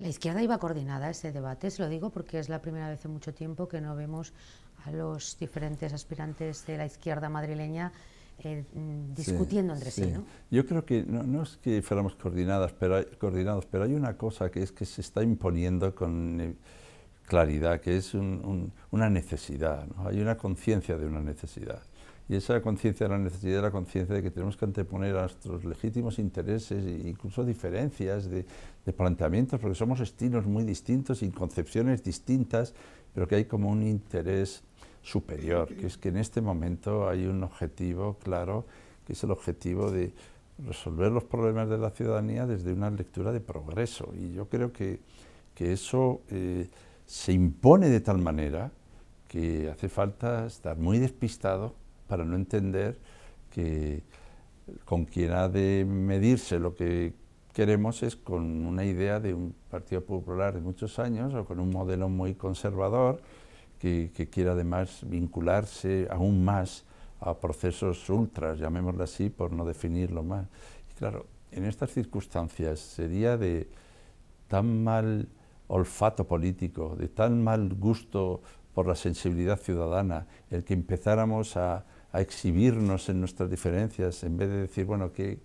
La izquierda iba coordinada ese debate, se lo digo porque es la primera vez en mucho tiempo que no vemos a los diferentes aspirantes de la izquierda madrileña eh, discutiendo entre sí. Yo creo que no, es que fuéramos coordinadas, pero coordinados, pero hay una cosa que es que se está imponiendo con eh, claridad, que es una necesidad, ¿no? hay una conciencia de una necesidad. Y esa conciencia de la necesidad, de la conciencia de que tenemos que anteponer a nuestros legítimos intereses e incluso diferencias de, planteamientos, porque somos estilos muy distintos y concepciones distintas, pero que hay como un interés superior, que es que en este momento hay un objetivo claro, que es el objetivo de resolver los problemas de la ciudadanía desde una lectura de progreso. Y yo creo que, eso eh, se impone de tal manera que hace falta estar muy despistado para no entender que con quien ha de medirse lo que queremos es con una idea de un Partido Popular de muchos años o con un modelo muy conservador que, que quiere además vincularse aún más a procesos ultras, llamémoslo así, por no definirlo más. Y claro, en estas circunstancias sería de tan mal olfato político, de tan mal gusto por la sensibilidad ciudadana, el que empezáramos a a exhibirnos en nuestras diferencias, en vez de decir, bueno, que,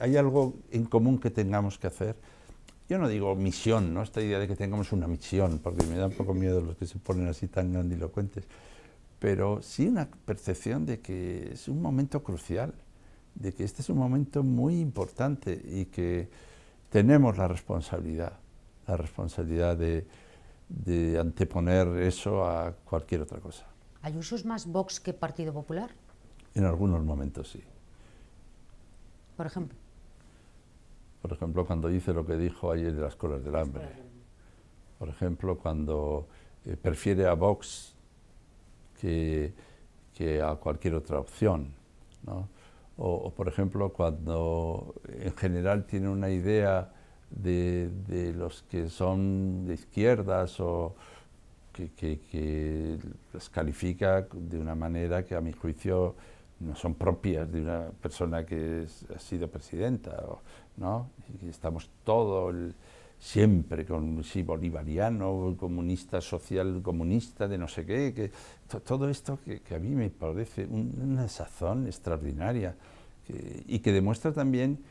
hay, algo en común que tengamos que hacer. Yo no digo misión, ¿no? Esta idea de que tengamos una misión, porque me da un poco miedo los que se ponen así tan grandilocuentes, pero sí una percepción de que es un momento crucial, de que este es un momento muy importante y que tenemos la responsabilidad, la responsabilidad de, de anteponer eso a cualquier otra cosa. ¿Ayuso es más Vox que Partido Popular? En algunos momentos sí. Por ejemplo. Por ejemplo, cuando dice lo que dijo ayer de las colas del hambre. Por ejemplo, cuando eh, prefiere a Vox que, a cualquier otra opción. ¿no? O, por ejemplo, cuando en general tiene una idea de, los que son de izquierdas o que, que, que califica de una manera que a mi juicio no son propias de una persona que ha sido presidenta, ¿no? Estamos todo siempre con sí, bolivariano, comunista, social comunista, de no sé qué, que, todo esto que, a mí me parece una sazón extraordinaria y que demuestra también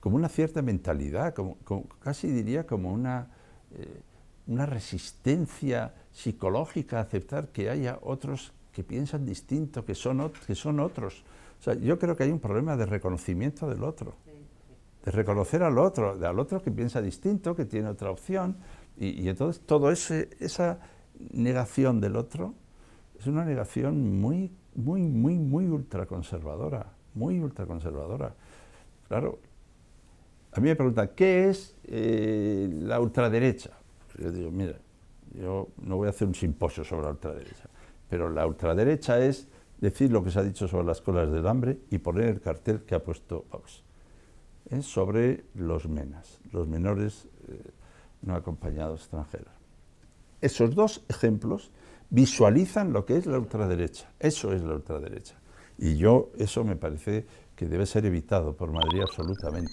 como una cierta mentalidad, como, casi diría como una, eh, una resistencia psicológica a aceptar que haya otros que piensan distinto, que son, que son otros. O sea, yo creo que hay un problema de reconocimiento del otro, de reconocer al otro, al otro que piensa distinto, que tiene otra opción, y, entonces todo esa negación del otro es una negación muy, muy, muy, muy ultraconservadora, muy ultraconservadora. Claro, a mí me preguntan, ¿qué es eh, la ultraderecha? Yo digo, mira, yo no voy a hacer un simposio sobre la ultraderecha. Pero la ultraderecha es decir lo que se ha dicho sobre las colas del hambre y poner el cartel que ha puesto Vox. sobre los menas, los menores eh, no acompañados extranjeros. Esos dos ejemplos visualizan lo que es la ultraderecha. Eso es la ultraderecha. Y yo, eso me parece que debe ser evitado por Madrid absolutamente.